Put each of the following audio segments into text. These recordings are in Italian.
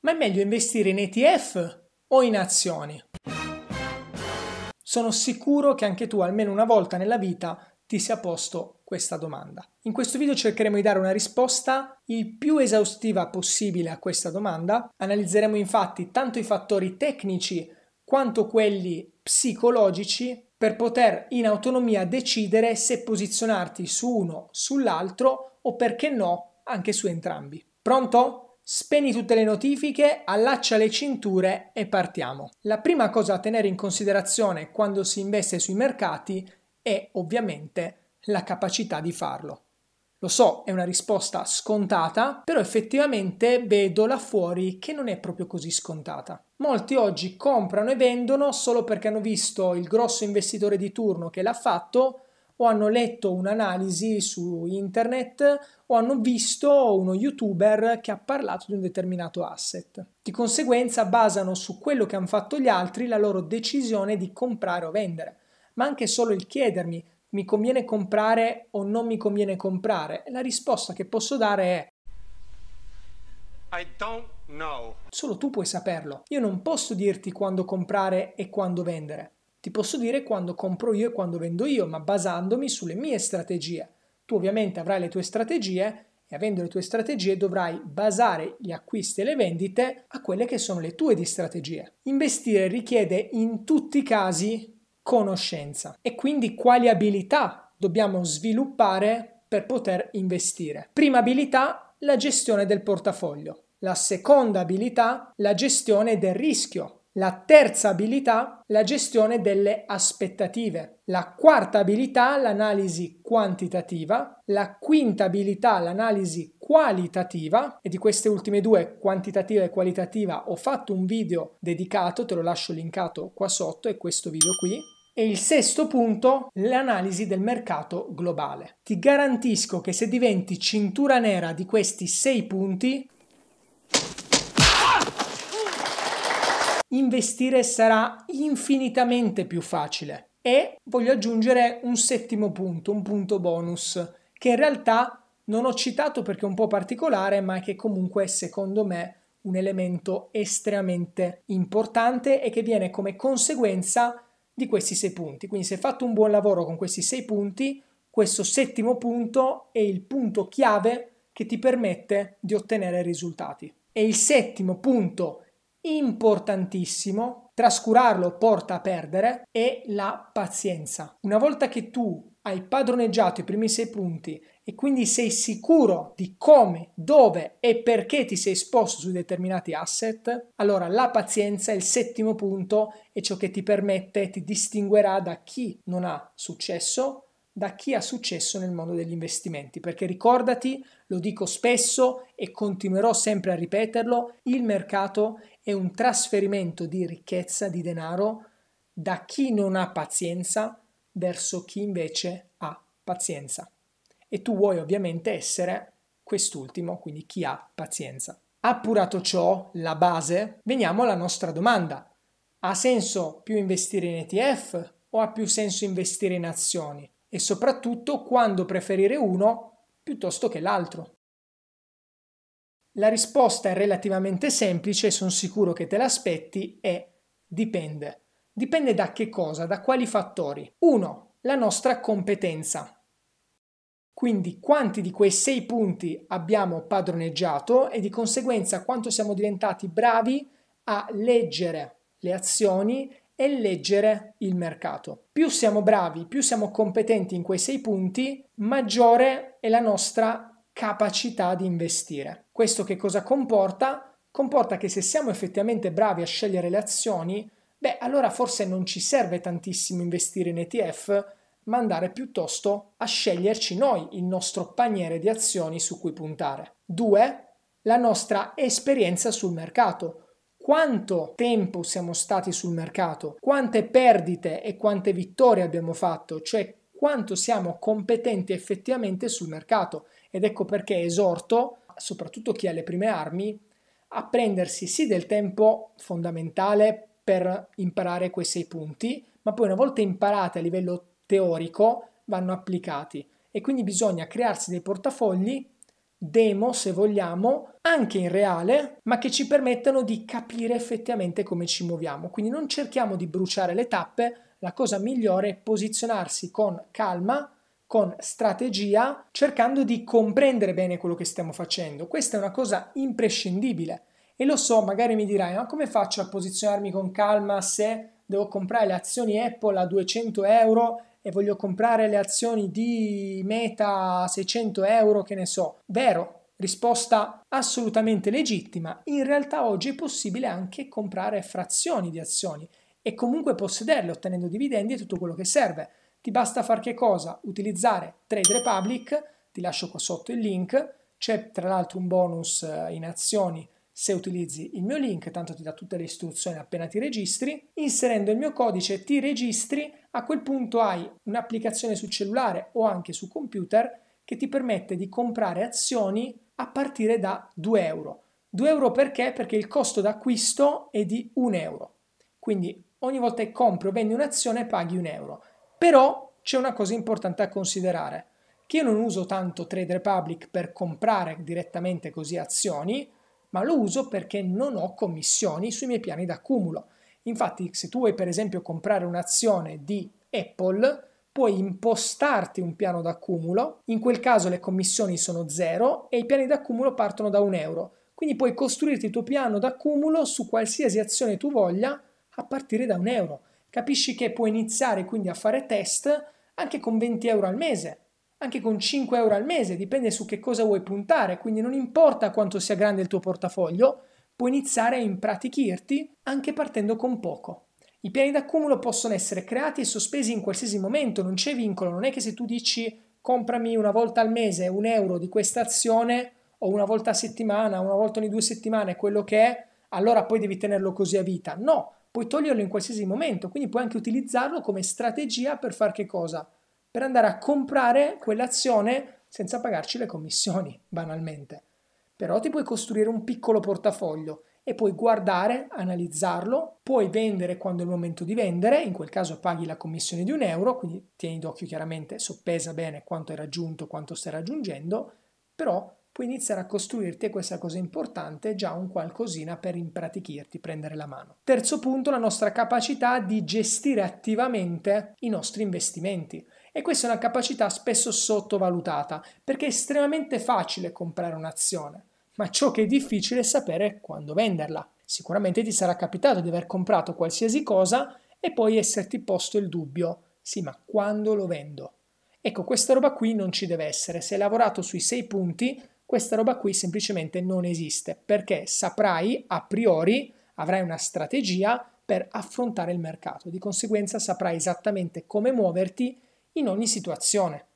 ma è meglio investire in ETF o in azioni. Sono sicuro che anche tu almeno una volta nella vita ti sia posto questa domanda. In questo video cercheremo di dare una risposta il più esaustiva possibile a questa domanda. Analizzeremo infatti tanto i fattori tecnici quanto quelli psicologici per poter in autonomia decidere se posizionarti su uno, sull'altro o perché no anche su entrambi. Pronto? Spegni tutte le notifiche, allaccia le cinture e partiamo. La prima cosa a tenere in considerazione quando si investe sui mercati è ovviamente la capacità di farlo. Lo so, è una risposta scontata, però effettivamente vedo là fuori che non è proprio così scontata. Molti oggi comprano e vendono solo perché hanno visto il grosso investitore di turno che l'ha fatto o hanno letto un'analisi su internet o hanno visto uno youtuber che ha parlato di un determinato asset. Di conseguenza basano su quello che hanno fatto gli altri la loro decisione di comprare o vendere, ma anche solo il chiedermi mi conviene comprare o non mi conviene comprare, la risposta che posso dare è I don't know. Solo tu puoi saperlo. Io non posso dirti quando comprare e quando vendere. Ti posso dire quando compro io e quando vendo io, ma basandomi sulle mie strategie. Tu ovviamente avrai le tue strategie e avendo le tue strategie dovrai basare gli acquisti e le vendite a quelle che sono le tue di strategie. Investire richiede in tutti i casi conoscenza e quindi quali abilità dobbiamo sviluppare per poter investire. Prima abilità, la gestione del portafoglio. La seconda abilità, la gestione del rischio la terza abilità, la gestione delle aspettative. La quarta abilità, l'analisi quantitativa. La quinta abilità, l'analisi qualitativa. E di queste ultime due, quantitativa e qualitativa, ho fatto un video dedicato, te lo lascio linkato qua sotto, è questo video qui. E il sesto punto, l'analisi del mercato globale. Ti garantisco che se diventi cintura nera di questi sei punti, investire sarà infinitamente più facile. E voglio aggiungere un settimo punto, un punto bonus, che in realtà non ho citato perché è un po' particolare, ma che comunque secondo me un elemento estremamente importante e che viene come conseguenza di questi sei punti. Quindi se fatto un buon lavoro con questi sei punti, questo settimo punto è il punto chiave che ti permette di ottenere risultati. E il settimo punto importantissimo, trascurarlo porta a perdere, è la pazienza. Una volta che tu hai padroneggiato i primi sei punti e quindi sei sicuro di come, dove e perché ti sei esposto su determinati asset, allora la pazienza è il settimo punto e ciò che ti permette, ti distinguerà da chi non ha successo, da chi ha successo nel mondo degli investimenti, perché ricordati, lo dico spesso e continuerò sempre a ripeterlo, il mercato è un trasferimento di ricchezza, di denaro, da chi non ha pazienza verso chi invece ha pazienza. E tu vuoi ovviamente essere quest'ultimo, quindi chi ha pazienza. Appurato ciò, la base, veniamo alla nostra domanda. Ha senso più investire in ETF o ha più senso investire in azioni? E soprattutto quando preferire uno piuttosto che l'altro? La risposta è relativamente semplice, sono sicuro che te l'aspetti, è dipende. Dipende da che cosa, da quali fattori. 1. La nostra competenza. Quindi quanti di quei 6 punti abbiamo padroneggiato e di conseguenza quanto siamo diventati bravi a leggere le azioni e leggere il mercato. Più siamo bravi, più siamo competenti in quei 6 punti, maggiore è la nostra capacità di investire. Questo che cosa comporta? Comporta che se siamo effettivamente bravi a scegliere le azioni, beh allora forse non ci serve tantissimo investire in ETF, ma andare piuttosto a sceglierci noi il nostro paniere di azioni su cui puntare. 2. La nostra esperienza sul mercato. Quanto tempo siamo stati sul mercato? Quante perdite e quante vittorie abbiamo fatto? Cioè quanto siamo competenti effettivamente sul mercato? Ed ecco perché esorto, soprattutto chi ha le prime armi, a prendersi sì del tempo fondamentale per imparare quei sei punti, ma poi una volta imparati a livello teorico vanno applicati e quindi bisogna crearsi dei portafogli demo se vogliamo anche in reale ma che ci permettano di capire effettivamente come ci muoviamo quindi non cerchiamo di bruciare le tappe la cosa migliore è posizionarsi con calma con strategia, cercando di comprendere bene quello che stiamo facendo. Questa è una cosa imprescindibile. E lo so, magari mi dirai, ma come faccio a posizionarmi con calma se devo comprare le azioni Apple a 200 euro e voglio comprare le azioni di Meta a 600 euro, che ne so. Vero, risposta assolutamente legittima. In realtà oggi è possibile anche comprare frazioni di azioni e comunque possederle ottenendo dividendi e tutto quello che serve ti basta fare che cosa? Utilizzare Trade Republic, ti lascio qua sotto il link, c'è tra l'altro un bonus eh, in azioni se utilizzi il mio link, tanto ti dà tutte le istruzioni appena ti registri. Inserendo il mio codice ti registri, a quel punto hai un'applicazione sul cellulare o anche su computer che ti permette di comprare azioni a partire da 2 euro. 2 euro perché? Perché il costo d'acquisto è di 1 euro. Quindi ogni volta che compri o vendi un'azione paghi 1 euro. Però c'è una cosa importante a considerare, che io non uso tanto Trade Republic per comprare direttamente così azioni, ma lo uso perché non ho commissioni sui miei piani d'accumulo. Infatti, se tu vuoi per esempio comprare un'azione di Apple, puoi impostarti un piano d'accumulo, in quel caso le commissioni sono zero e i piani d'accumulo partono da un euro. Quindi puoi costruirti il tuo piano d'accumulo su qualsiasi azione tu voglia a partire da un euro. Capisci che puoi iniziare quindi a fare test anche con 20 euro al mese, anche con 5 euro al mese, dipende su che cosa vuoi puntare, quindi non importa quanto sia grande il tuo portafoglio, puoi iniziare a impratichirti anche partendo con poco. I piani d'accumulo possono essere creati e sospesi in qualsiasi momento, non c'è vincolo, non è che se tu dici comprami una volta al mese un euro di questa azione o una volta a settimana, una volta ogni due settimane, quello che è, allora poi devi tenerlo così a vita. No, puoi toglierlo in qualsiasi momento, quindi puoi anche utilizzarlo come strategia per fare che cosa? Per andare a comprare quell'azione senza pagarci le commissioni, banalmente. Però ti puoi costruire un piccolo portafoglio e puoi guardare, analizzarlo, puoi vendere quando è il momento di vendere, in quel caso paghi la commissione di un euro, quindi tieni d'occhio chiaramente, soppesa bene quanto hai raggiunto, quanto stai raggiungendo, però puoi iniziare a costruirti, e questa cosa importante, già un qualcosina per impratichirti, prendere la mano. Terzo punto, la nostra capacità di gestire attivamente i nostri investimenti. E questa è una capacità spesso sottovalutata, perché è estremamente facile comprare un'azione, ma ciò che è difficile è sapere quando venderla. Sicuramente ti sarà capitato di aver comprato qualsiasi cosa e poi esserti posto il dubbio, sì, ma quando lo vendo? Ecco, questa roba qui non ci deve essere. Se hai lavorato sui sei punti, questa roba qui semplicemente non esiste perché saprai a priori, avrai una strategia per affrontare il mercato, di conseguenza saprai esattamente come muoverti in ogni situazione.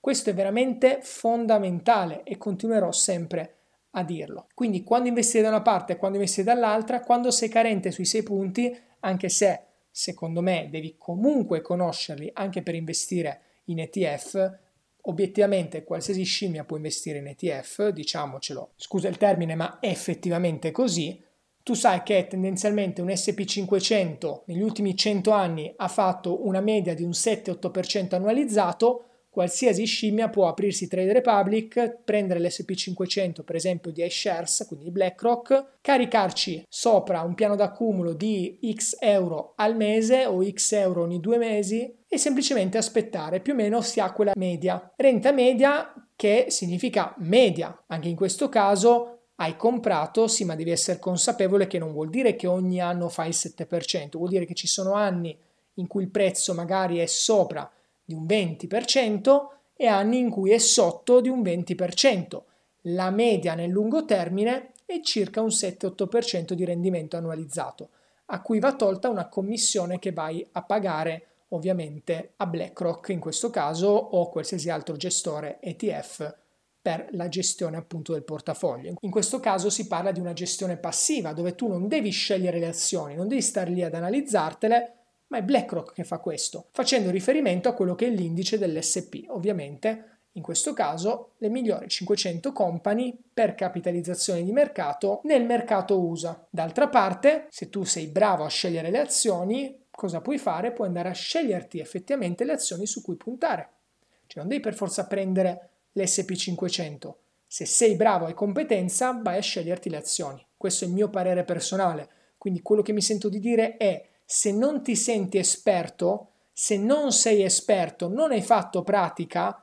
Questo è veramente fondamentale e continuerò sempre a dirlo. Quindi quando investire da una parte e quando investire dall'altra, quando sei carente sui sei punti, anche se secondo me devi comunque conoscerli anche per investire in ETF, Obiettivamente qualsiasi scimmia può investire in ETF, diciamocelo, scusa il termine ma è effettivamente così, tu sai che tendenzialmente un SP500 negli ultimi 100 anni ha fatto una media di un 7-8% annualizzato, Qualsiasi scimmia può aprirsi Trade Republic, prendere l'SP500 per esempio di iShares, quindi di BlackRock, caricarci sopra un piano d'accumulo di X euro al mese o X euro ogni due mesi e semplicemente aspettare, più o meno si ha quella media. Renta media che significa media, anche in questo caso hai comprato, sì, ma devi essere consapevole che non vuol dire che ogni anno fai il 7%, vuol dire che ci sono anni in cui il prezzo magari è sopra di un 20% e anni in cui è sotto di un 20%. La media nel lungo termine è circa un 7-8% di rendimento annualizzato, a cui va tolta una commissione che vai a pagare ovviamente a BlackRock in questo caso o qualsiasi altro gestore ETF per la gestione appunto del portafoglio. In questo caso si parla di una gestione passiva dove tu non devi scegliere le azioni, non devi stare lì ad analizzartele, ma è BlackRock che fa questo, facendo riferimento a quello che è l'indice dell'SP. Ovviamente, in questo caso, le migliori 500 company per capitalizzazione di mercato nel mercato USA. D'altra parte, se tu sei bravo a scegliere le azioni, cosa puoi fare? Puoi andare a sceglierti effettivamente le azioni su cui puntare. Cioè non devi per forza prendere l'SP500. Se sei bravo e competenza, vai a sceglierti le azioni. Questo è il mio parere personale. Quindi quello che mi sento di dire è se non ti senti esperto, se non sei esperto, non hai fatto pratica,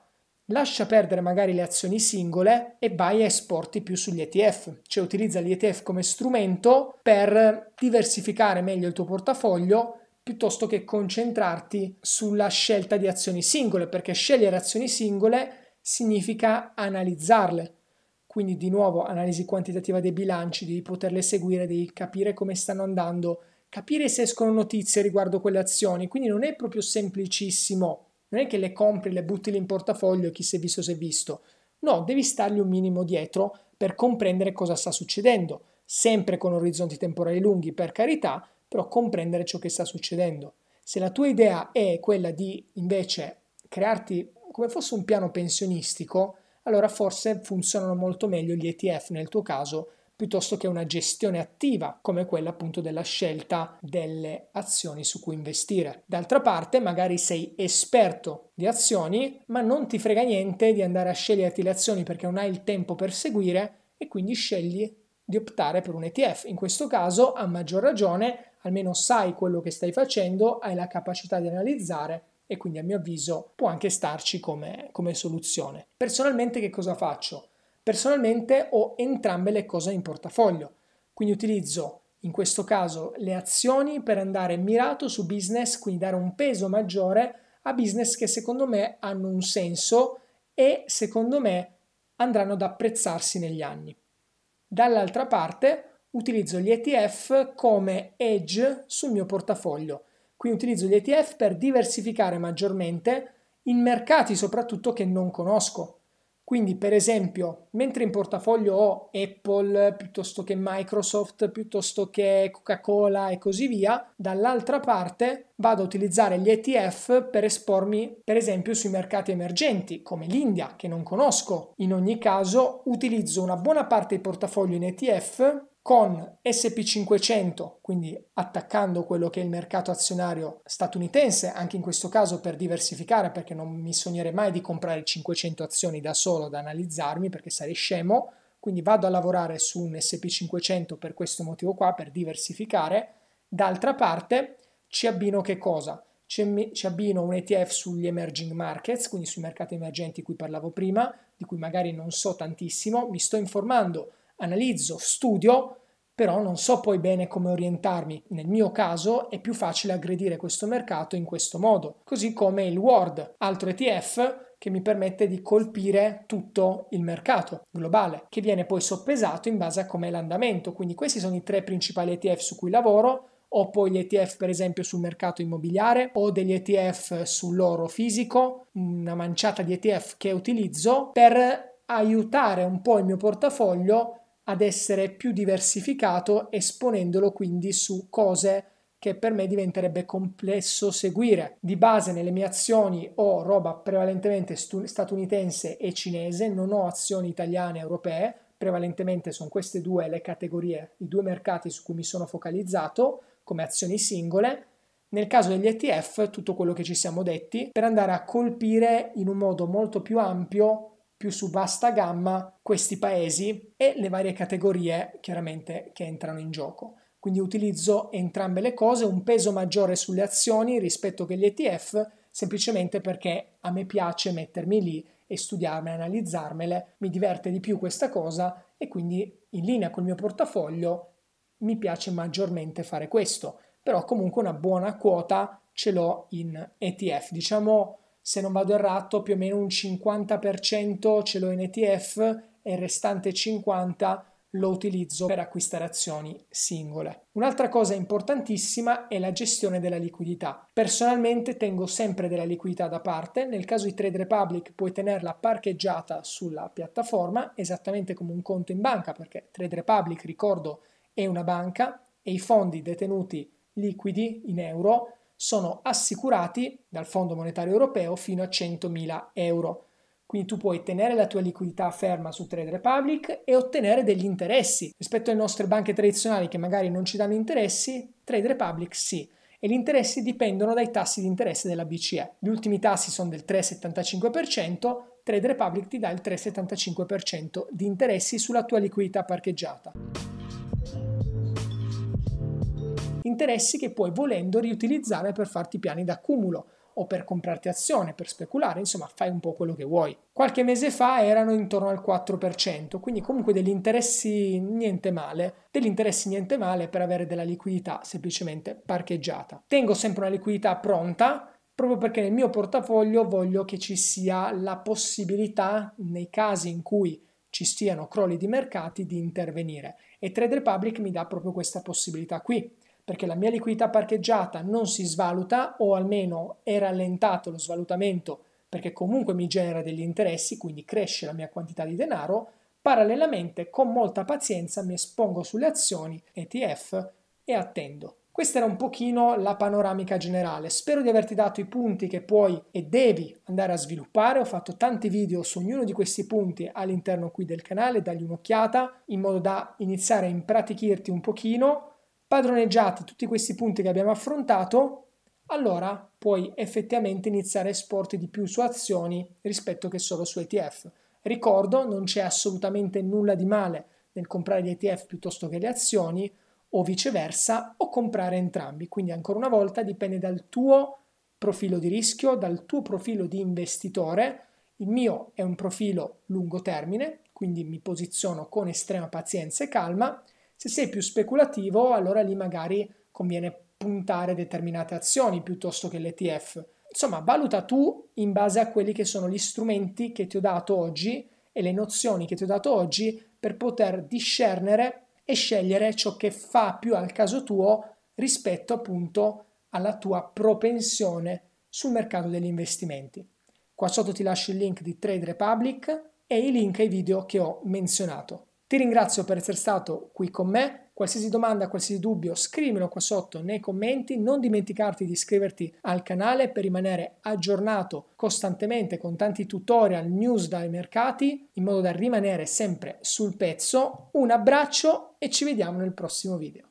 lascia perdere magari le azioni singole e vai a esporti più sugli ETF, cioè utilizza gli ETF come strumento per diversificare meglio il tuo portafoglio piuttosto che concentrarti sulla scelta di azioni singole, perché scegliere azioni singole significa analizzarle. Quindi di nuovo analisi quantitativa dei bilanci, di poterle seguire, di capire come stanno andando, capire se escono notizie riguardo quelle azioni, quindi non è proprio semplicissimo, non è che le compri, le butti in portafoglio e chi si è visto si è visto, no, devi stargli un minimo dietro per comprendere cosa sta succedendo, sempre con orizzonti temporali lunghi per carità, però comprendere ciò che sta succedendo. Se la tua idea è quella di invece crearti come fosse un piano pensionistico, allora forse funzionano molto meglio gli ETF nel tuo caso piuttosto che una gestione attiva come quella appunto della scelta delle azioni su cui investire. D'altra parte magari sei esperto di azioni ma non ti frega niente di andare a sceglierti le azioni perché non hai il tempo per seguire e quindi scegli di optare per un ETF. In questo caso a maggior ragione almeno sai quello che stai facendo, hai la capacità di analizzare e quindi a mio avviso può anche starci come, come soluzione. Personalmente che cosa faccio? Personalmente ho entrambe le cose in portafoglio, quindi utilizzo in questo caso le azioni per andare mirato su business, quindi dare un peso maggiore a business che secondo me hanno un senso e secondo me andranno ad apprezzarsi negli anni. Dall'altra parte utilizzo gli ETF come edge sul mio portafoglio, quindi utilizzo gli ETF per diversificare maggiormente in mercati soprattutto che non conosco. Quindi, per esempio, mentre in portafoglio ho Apple piuttosto che Microsoft, piuttosto che Coca-Cola e così via, dall'altra parte vado a utilizzare gli ETF per espormi, per esempio, sui mercati emergenti, come l'India, che non conosco. In ogni caso, utilizzo una buona parte del portafoglio in ETF con SP500, quindi attaccando quello che è il mercato azionario statunitense, anche in questo caso per diversificare, perché non mi sognerei mai di comprare 500 azioni da solo da analizzarmi, perché sarei scemo, quindi vado a lavorare su un SP500 per questo motivo qua, per diversificare. D'altra parte ci abbino che cosa? ci abbino un ETF sugli emerging markets, quindi sui mercati emergenti di cui parlavo prima, di cui magari non so tantissimo, mi sto informando, analizzo, studio, però non so poi bene come orientarmi. Nel mio caso è più facile aggredire questo mercato in questo modo, così come il Word, altro ETF che mi permette di colpire tutto il mercato globale, che viene poi soppesato in base a com'è l'andamento. Quindi questi sono i tre principali ETF su cui lavoro, ho poi gli ETF per esempio sul mercato immobiliare, ho degli ETF sull'oro fisico, una manciata di ETF che utilizzo per aiutare un po' il mio portafoglio ad essere più diversificato esponendolo quindi su cose che per me diventerebbe complesso seguire. Di base nelle mie azioni ho roba prevalentemente statunitense e cinese, non ho azioni italiane e europee, prevalentemente sono queste due le categorie, i due mercati su cui mi sono focalizzato come azioni singole. Nel caso degli ETF, tutto quello che ci siamo detti, per andare a colpire in un modo molto più ampio più su vasta gamma questi paesi e le varie categorie chiaramente che entrano in gioco. Quindi utilizzo entrambe le cose, un peso maggiore sulle azioni rispetto che gli ETF, semplicemente perché a me piace mettermi lì e studiarmele, analizzarmele, mi diverte di più questa cosa e quindi in linea col mio portafoglio mi piace maggiormente fare questo, però comunque una buona quota ce l'ho in ETF, diciamo se non vado errato, più o meno un 50% ce l'ho in ETF e il restante 50% lo utilizzo per acquistare azioni singole. Un'altra cosa importantissima è la gestione della liquidità. Personalmente tengo sempre della liquidità da parte, nel caso di Trade Republic puoi tenerla parcheggiata sulla piattaforma, esattamente come un conto in banca, perché Trade Republic, ricordo, è una banca e i fondi detenuti liquidi in euro sono assicurati dal Fondo Monetario Europeo fino a 100.000 euro. Quindi tu puoi tenere la tua liquidità ferma su Trade Republic e ottenere degli interessi. Rispetto alle nostre banche tradizionali che magari non ci danno interessi, Trade Republic sì. E gli interessi dipendono dai tassi di interesse della BCE. Gli ultimi tassi sono del 3,75%, Trade Republic ti dà il 3,75% di interessi sulla tua liquidità parcheggiata interessi che puoi volendo riutilizzare per farti piani d'accumulo o per comprarti azione, per speculare, insomma fai un po' quello che vuoi. Qualche mese fa erano intorno al 4%, quindi comunque degli interessi niente male, degli interessi niente male per avere della liquidità semplicemente parcheggiata. Tengo sempre una liquidità pronta proprio perché nel mio portafoglio voglio che ci sia la possibilità nei casi in cui ci siano crolli di mercati di intervenire e Trade Republic mi dà proprio questa possibilità qui perché la mia liquidità parcheggiata non si svaluta o almeno è rallentato lo svalutamento perché comunque mi genera degli interessi, quindi cresce la mia quantità di denaro, parallelamente con molta pazienza mi espongo sulle azioni ETF e attendo. Questa era un pochino la panoramica generale. Spero di averti dato i punti che puoi e devi andare a sviluppare. Ho fatto tanti video su ognuno di questi punti all'interno qui del canale, dagli un'occhiata in modo da iniziare a impratichirti un pochino padroneggiati tutti questi punti che abbiamo affrontato, allora puoi effettivamente iniziare a esporti di più su azioni rispetto che solo su ETF. Ricordo, non c'è assolutamente nulla di male nel comprare gli ETF piuttosto che le azioni o viceversa o comprare entrambi. Quindi ancora una volta dipende dal tuo profilo di rischio, dal tuo profilo di investitore. Il mio è un profilo lungo termine, quindi mi posiziono con estrema pazienza e calma se sei più speculativo, allora lì magari conviene puntare determinate azioni piuttosto che l'ETF. Insomma, valuta tu in base a quelli che sono gli strumenti che ti ho dato oggi e le nozioni che ti ho dato oggi per poter discernere e scegliere ciò che fa più al caso tuo rispetto appunto alla tua propensione sul mercato degli investimenti. Qua sotto ti lascio il link di Trade Republic e i link ai video che ho menzionato. Ti ringrazio per essere stato qui con me. Qualsiasi domanda, qualsiasi dubbio, scrivimelo qua sotto nei commenti. Non dimenticarti di iscriverti al canale per rimanere aggiornato costantemente con tanti tutorial, news dai mercati, in modo da rimanere sempre sul pezzo. Un abbraccio e ci vediamo nel prossimo video.